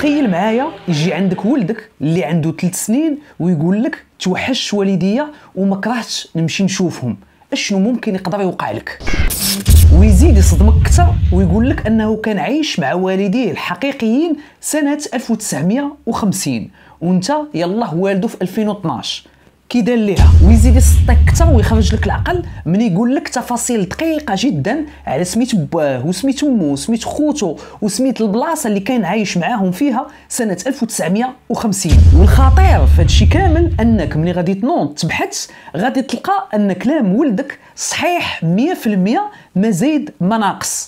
تخيل معايا يجي عندك ولدك اللي عنده ثلاث سنين ويقول لك توحش والديا وما كرهتش نمشي نشوفهم اشنو ممكن يقدر يوقع لك ويزيد يصدمك اكثر ويقول لك انه كان عايش مع والديه الحقيقيين سنه 1950 وانت يلاه والده في 2012 كيدان ليها ويزيد يصطك اكثر ويخرج لك العقل من يقول لك تفاصيل دقيقه جدا على سميت باه وسميت امه وسميت خوته وسميت البلاصه اللي كان عايش معاهم فيها سنه 1950 والخطير في هادشي كامل انك ملي غادي تنوض تبحث غادي تلقى ان كلام ولدك صحيح 100% ما زيد ما ناقص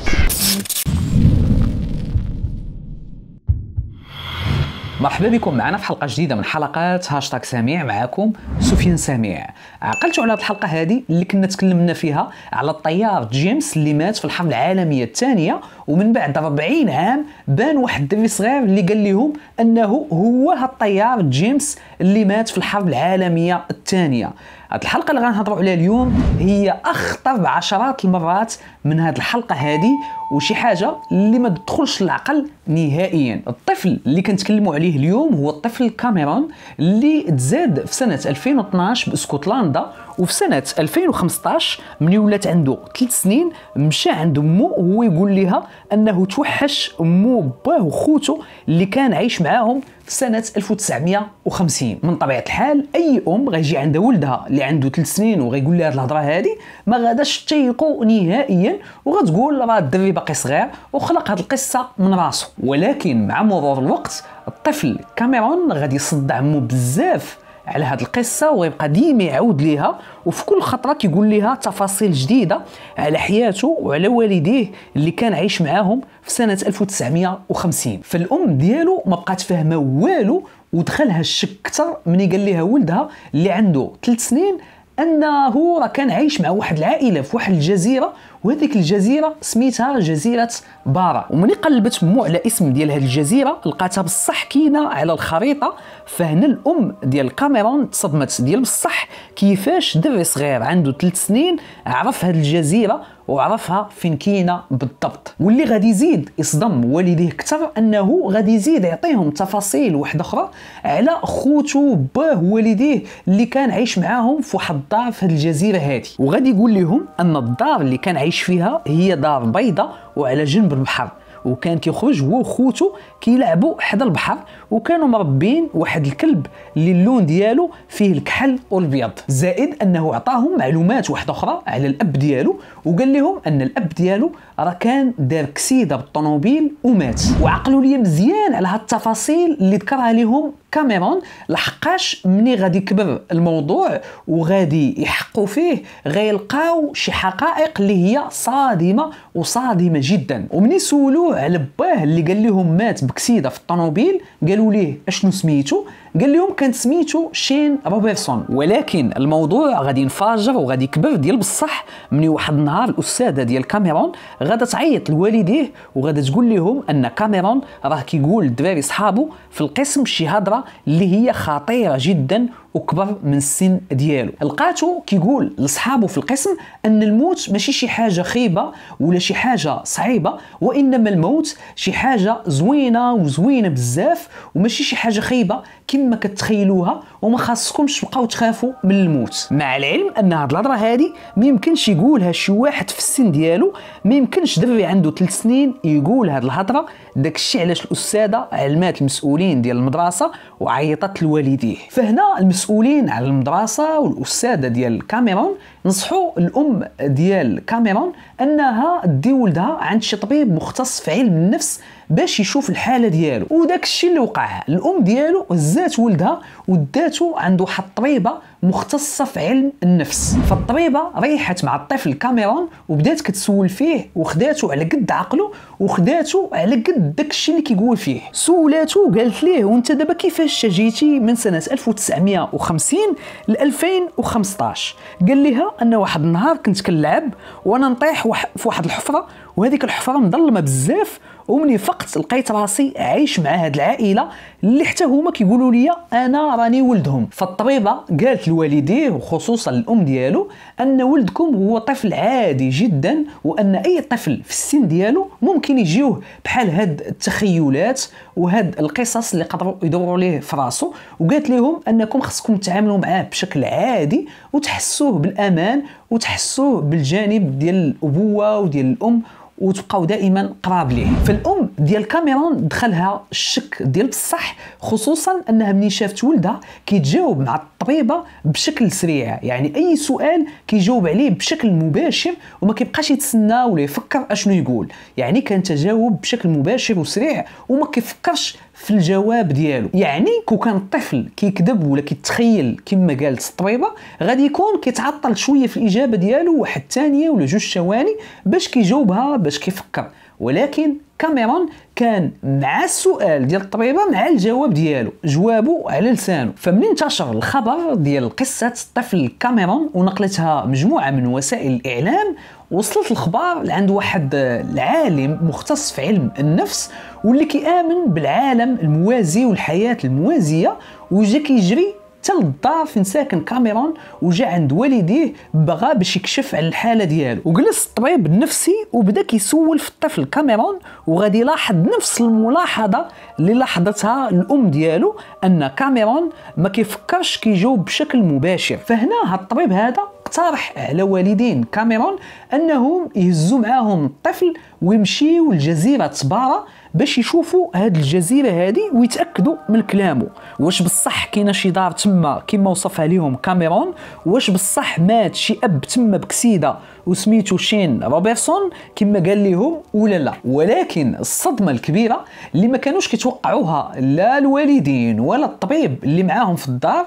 مرحبا بكم معنا في حلقه جديده من حلقات هاشتاغ سميع معكم سفيان سميع عقلت على هذه الحلقه هذه اللي كنا تكلمنا فيها على الطيار جيمس اللي مات في الحرب العالميه الثانيه ومن بعد 40 عام بان واحد الدري صغير اللي قال لهم انه هو هالطيار جيمس اللي مات في الحرب العالميه الثانيه هذه الحلقه اللي غنهضروا عليها اليوم هي اخطر بعشرات المرات من هذه الحلقه هذه وشي حاجه اللي ما تدخلش العقل نهائيا الطفل اللي كنتكلموا عليه اليوم هو الطفل كاميرون اللي تزاد في سنه 2012 باسكتلندا وفي سنه 2015 ملي ولات عنده 3 سنين مشى عند امه وهو يقول لها انه توحش امه وباه وخوته اللي كان عايش معاهم في سنه 1950 من طبيعه الحال اي ام غيجي عندها ولدها اللي عنده 3 سنين وغيقول لها هاد الهضره هذه ما غاداش تيقو نهائيا وغتقول راه الدري باقي صغير وخلق هاد القصه من راسو ولكن مع مرور الوقت الطفل كاميرون غادي يصدع عمو بزاف على هذه القصه ويبقى ديما يعود ليها وفي كل خطره كيقول ليها تفاصيل جديده على حياته وعلى والديه اللي كان عايش معاهم في سنه 1950 فالام ديالو ما بقات فاهمه والو ودخلها الشك اكثر ملي قال ليها ولدها اللي عنده 3 سنين انه راه كان عايش مع واحد العائله في واحد الجزيره وهذيك الجزيره سميتها جزيره بارا ومني قلبت مو على اسم ديال هذه الجزيره لقاتها بصح كاينه على الخريطه فهنا الام ديال كاميرون تصدمت ديال بصح كيفاش دري صغير عنده 3 سنين عرف هذه الجزيره وعرفها فين كاينه بالضبط واللي غادي يزيد يصدم والديه اكثر انه غادي يزيد يعطيهم تفاصيل واحده اخرى على خوتو باه والديه اللي كان عايش معاهم في واحد الدار في هذه الجزيره هذه وغادي يقول لهم ان الدار اللي كان عايش فيها هي دار بيضاء وعلى جنب البحر وكان كيخرج هو وخوته كيلعبوا حدا البحر وكانوا مربين واحد الكلب اللي اللون ديالو فيه الكحل والبيض زائد انه عطاهم معلومات واحده اخرى على الاب ديالو وقال لهم ان الاب ديالو راه كان دار كسيده بالطوموبيل ومات وعقلوا لي مزيان على هاد التفاصيل اللي ذكرها لهم كاميرون لحقاش ملي غادي يكبر الموضوع وغادي يحقوا فيه غيلقاو شي حقائق اللي هي صادمه وصادمه جدا ومني سولوه على باه اللي قال لهم مات بكسيده في الطوموبيل قالوا ليه اشنو سميتو قال لهم كانت سميتو شين روبرتسون ولكن الموضوع غادي ينفجر وغادي يكبر ديال بصح ملي واحد النهار الاستاذه ديال كاميرون غادا تعيط لوالديه وغادا تقول لهم ان كاميرون راه كيقول الدراري صحابو في القسم شي هضره اللي هي خطيره جدا وكبر من السن ديالو لقاتو كيقول لصحابه في القسم ان الموت ماشي شي حاجه خيبه ولا شي حاجه صعيبه وانما الموت شي حاجه زوينه وزوينه بزاف وماشي شي حاجه خيبه كما كتخيلوها وما خاصكمش تبقاو تخافوا من الموت مع العلم ان هاد الهضره هادي ما يمكنش يقولها شي واحد في السن ديالو ما يمكنش دري عنده 3 سنين يقول هاد الهضره داكشي علاش الاستاذه علمات المسؤولين ديال المدرسه وعيطت لوالديه فهنا المسؤولين على المدرسه والاستاذه ديال كاميرون نصحوا الام ديال كاميرون انها دي ولدها عند شي طبيب مختص في علم النفس باش يشوف الحاله ديالو وداك الشيء اللي وقع الام ديالو هزات ولدها وداتو عند واحد الطبيبه مختصه في علم النفس فالطبيبه ريحت مع الطفل كاميرون وبدات كتسول فيه وخداتو على قد عقله وخداتو على قد داك الشيء اللي كيقول فيه سولاتو قالت ليه وانت دابا كيفاش جيتي من سنه 1950 ل 2015 قال لها ان واحد النهار كنت كنلعب وانا نطيح في واحد الحفره وهذيك الحفره مظلمه بزاف ومني فقط لقيت راسي عايش مع هاد العائله اللي حتى هما كيقولوا لي انا راني ولدهم فالطبيبه قالت لوالديه وخصوصا الام ديالو ان ولدكم هو طفل عادي جدا وان اي طفل في السن ديالو ممكن يجيوه بحال هاد التخيلات وهاد القصص اللي قدروا يدوروا ليه في راسو وقالت لهم انكم خصكم تتعاملوا معاه بشكل عادي وتحسوه بالامان وتحسوه بالجانب ديال الابوه وديال الام وتبقاو دائما قراب ليه فالام ديال كاميرون دخلها الشك ديال بصح خصوصا انها ملي شافت ولدها كيتجاوب مع الطبيبه بشكل سريع يعني اي سؤال كيجاوب عليه بشكل مباشر وما كيبقاش يتسنى ولا يفكر اشنو يقول يعني كان تجاوب بشكل مباشر وسريع وما كيفكرش في الجواب ديالو يعني كون كان الطفل كيكذب ولا كيتخيل كما قالت الطبيبه غادي يكون كيتعطل شويه في الاجابه ديالو واحد ثانيه ولا جوج ثواني باش كيجاوبها باش كيفكر ولكن كاميرون كان مع السؤال ديال الطبيبه مع الجواب ديالو جوابه على لسانه فمن انتشر الخبر ديال قصه الطفل كاميرون ونقلتها مجموعه من وسائل الاعلام وصلت الخبر لعند واحد العالم مختص في علم النفس واللي كيامن بالعالم الموازي والحياه الموازيه وجا كيجري حتى للدار فين ساكن كاميرون وجا عند والديه بغى باش يكشف على الحاله ديالو وجلس الطبيب النفسي وبدا كيسول في الطفل كاميرون وغادي يلاحظ نفس الملاحظه اللي لاحظتها الام ديالو ان كاميرون ما كيفكرش كيجاوب بشكل مباشر فهنا الطبيب هذا اقترح على والدين كاميرون انهم يهزوا معاهم الطفل ويمشيو لجزيره تبارا باش يشوفوا هذه الجزيره هذه ويتاكدوا من كلامه واش بصح كاينه شي دار تما كما وصفها ليهم كاميرون واش بصح مات شي اب تما بكسيده وسميتو شين روبرتسون كما قال لهم ولا لا ولكن الصدمه الكبيره اللي ما كانوش كيتوقعوها لا الوالدين ولا الطبيب اللي معاهم في الدار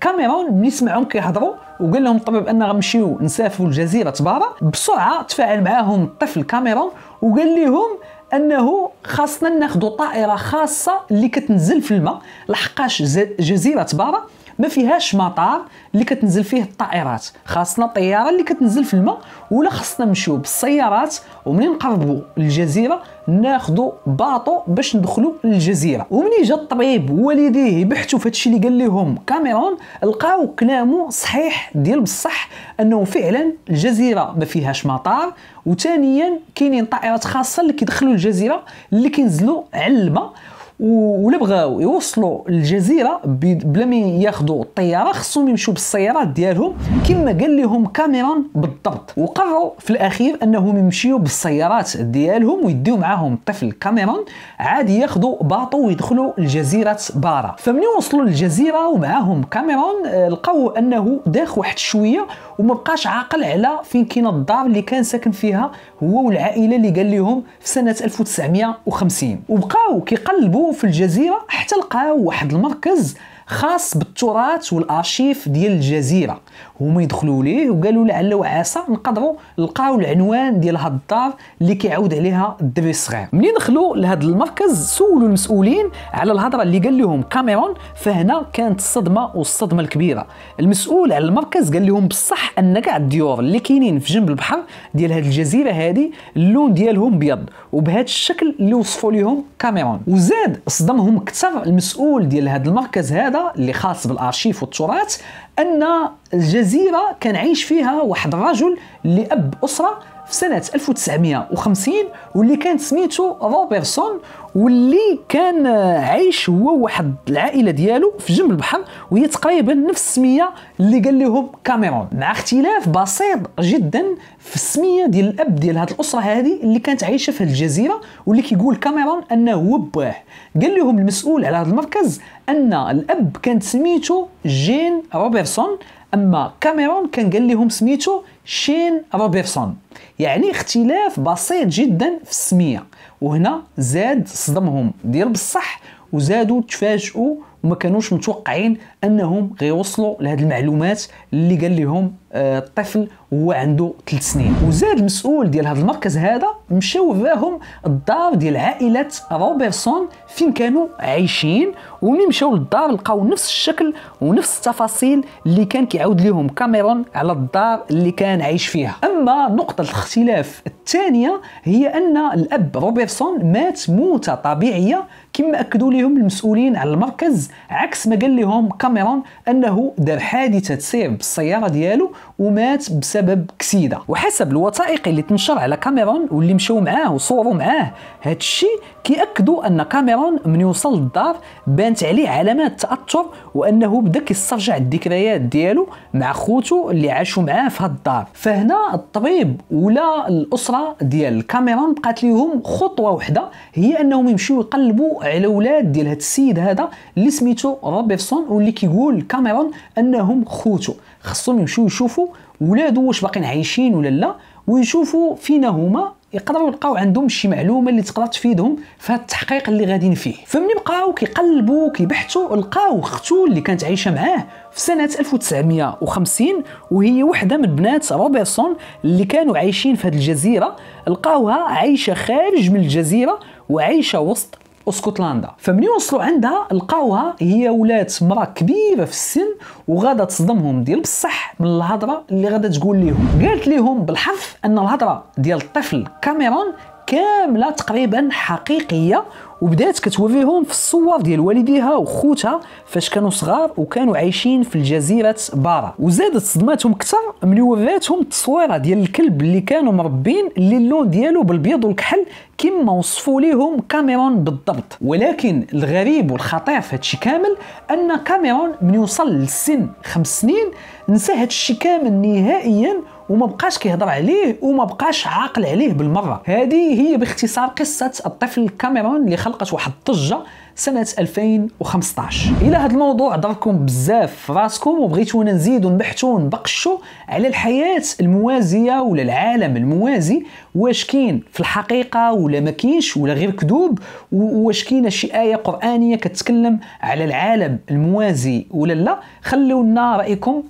كاميرون ملي سمعهم كيهضروا وقال لهم الطبيب ان غنمشيو نسافروا لجزيره تبارا بسرعه تفاعل معاهم الطفل كاميرون وقال لهم انه خاصنا ناخذ طائره خاصه اللي كتنزل في الماء لحقاش جزيره بارا ما فيهاش مطار اللي كتنزل فيه الطائرات خاصنا الطياره اللي كتنزل في الماء ولا خاصنا نمشيو بالسيارات ومنين نقربوا الجزيره ناخذوا باطو باش ندخلوا للجزيره ومنين جا الطبيب والديه يبحثوا في هادشي اللي قال لهم كاميرون لقاو كلامه صحيح ديال بصح انه فعلا الجزيره ما فيهاش مطار وثانيا كاينين طائرات خاصه اللي كيدخلوا الجزيره اللي كينزلوا على الماء ولا بغاو يوصلوا للجزيره بلا ما ياخذوا الطياره خصهم يمشوا بالسيارات ديالهم كما قال لهم كاميرون بالضبط وقرروا في الاخير انهم يمشيوا بالسيارات ديالهم ويديو معاهم الطفل كاميرون عاد ياخذوا باطو ويدخلوا لجزيره بارا فمن وصلوا للجزيره ومعاهم كاميرون آه، لقاو انه داخ واحد شويه وما بقاش عاقل على فين كاين الدار اللي كان ساكن فيها هو والعائله اللي قال لهم في سنه 1950 وبقاو كيقلبوا في الجزيره حتى لقاو واحد المركز خاص بالتراث والارشيف ديال الجزيره هما يدخلوا ليه وقالوا لعل وعسى نقدروا نلقاو العنوان ديال هاد الدار اللي كيعاود عليها الدري الصغير ملي دخلوا لهذا المركز سولوا المسؤولين على الهضره اللي قال لهم كاميرون فهنا كانت الصدمه والصدمه الكبيره المسؤول على المركز قال لهم بصح ان كاع الديور اللي كاينين في جنب البحر ديال هاد الجزيره هادي اللون ديالهم ابيض وبهذا الشكل اللي وصفوا ليهم كاميرون وزاد صدمهم اكثر المسؤول ديال هاد المركز هذا اللي خاص بالارشيف والتراث ان الجزيره كان عايش فيها واحد الرجل لاب اسره في سنه 1950 واللي كانت سميتو روبرسون واللي كان عايش هو واحد العائله ديالو في جنب البحر وهي تقريبا نفس السميه اللي قال لهم كاميرون مع اختلاف بسيط جدا في السميه ديال الاب ديال هذه الاسره هذه اللي كانت عايشه في الجزيره واللي كيقول كاميرون انه هو باه قال لهم المسؤول على هذا المركز ان الاب كانت سميتو جين روبرسون اما كاميرون كان قال لهم سميتو شين روبرتسون يعني اختلاف بسيط جدا في السميه وهنا زاد صدمهم ديال بصح وزادوا تفاجؤوا وما كانوش متوقعين انهم غيوصلوا لهذه المعلومات اللي قال لهم آه، الطفل وهو عنده 3 سنين وزاد المسؤول ديال هذا المركز هذا مشاو فاهم الدار ديال عائله روبرسون فين كانوا عايشين وملي مشاو للدار لقاو نفس الشكل ونفس التفاصيل اللي كان كيعاود لهم كاميرون على الدار اللي كان عايش فيها اما نقطه الاختلاف الثانيه هي ان الاب روبرسون مات موته طبيعيه كما اكدوا لهم المسؤولين على المركز عكس ما قال لهم كاميرون انه دار حادثه سير بالسياره ديالو ومات بسبب كسيده وحسب الوثائق اللي تنشر على كاميرون واللي مشاو معاه وصوروا معاه هذا الشيء كيأكدوا ان كاميرون من يوصل للدار بانت عليه علامات تاثر وانه بدا كيسترجع الذكريات ديالو مع خوتو اللي عاشوا معاه في هاد الدار فهنا الطبيب ولا الاسره ديال كاميرون بقات ليهم خطوه وحده هي انهم يمشيو يقلبوا على اولاد ديال هاد السيد هذا اللي سميتو روبيرسون واللي كيقول كاميرون انهم خوتو خصهم يمشيو يشوفوا ولادو واش باقيين عايشين ولا لا ويشوفوا فين هما يقدروا يلقاو عندهم شي معلومه اللي تقدر تفيدهم في هذا التحقيق اللي غاديين فيه فمن بقاو كيقلبوا كيبحثوا لقاو اختو اللي كانت عايشه معاه في سنه 1950 وهي وحده من بنات روبرتسون اللي كانوا عايشين في هذه الجزيره لقاوها عايشه خارج من الجزيره وعايشه وسط واسكتلندا فمن وصلوا عندها لقاوها هي ولات مرا كبيره في السن وغادا تصدمهم ديال بصح من الهضره اللي غادا تقول لهم قالت لهم بالحرف ان الهضره ديال الطفل كاميرون كامله تقريبا حقيقيه وبدات كتوافيهم في الصور ديال والديها وخوتها فاش كانوا صغار وكانوا عايشين في الجزيره بارا وزادت صدماتهم اكثر ملي وراتهم التصويره ديال الكلب اللي كانوا مربين اللي اللون ديالو بالبيض والكحل كما وصفوا ليهم كاميرون بالضبط ولكن الغريب والخطير في هادشي كامل ان كاميرون من يوصل للسن خمس سنين نسى هادشي كامل نهائيا وما بقاش كيهضر عليه وما بقاش عاقل عليه بالمره هذه هي باختصار قصه الطفل كاميرون اللي خلقت واحد الضجه سنه 2015 الى هذا الموضوع ضركم بزاف في راسكم وبغيتونا نزيدو نبحثو نبقشو على الحياه الموازيه ولا العالم الموازي واش كاين في الحقيقه ولا ما كاينش ولا غير كذوب واش كاينه شي ايه قرانيه كتكلم على العالم الموازي ولا لا خليونا رايكم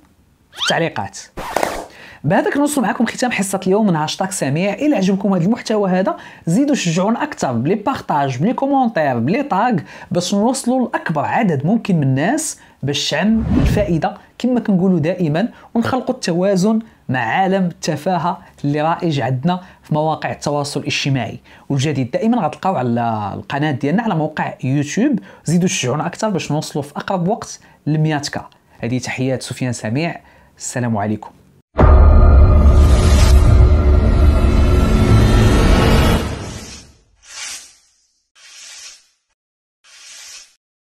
في التعليقات بهذا نوصل معكم ختام حصه اليوم من هاشتاغ سميع الا عجبكم هذا المحتوى هذا زيدوا شجعونا اكثر بلي بارتاج بلي كومونتير بلي تاغ باش نوصلوا لاكبر عدد ممكن من الناس باش شعن الفائده كما كنقولوا دائما ونخلقوا التوازن مع عالم التفاهه اللي رائج عندنا في مواقع التواصل الاجتماعي والجديد دائما غتلقاو على القناه ديالنا على موقع يوتيوب زيدوا شجعونا اكثر باش نوصلوا في اقرب وقت ل هذه تحيات سفيان سميع السلام عليكم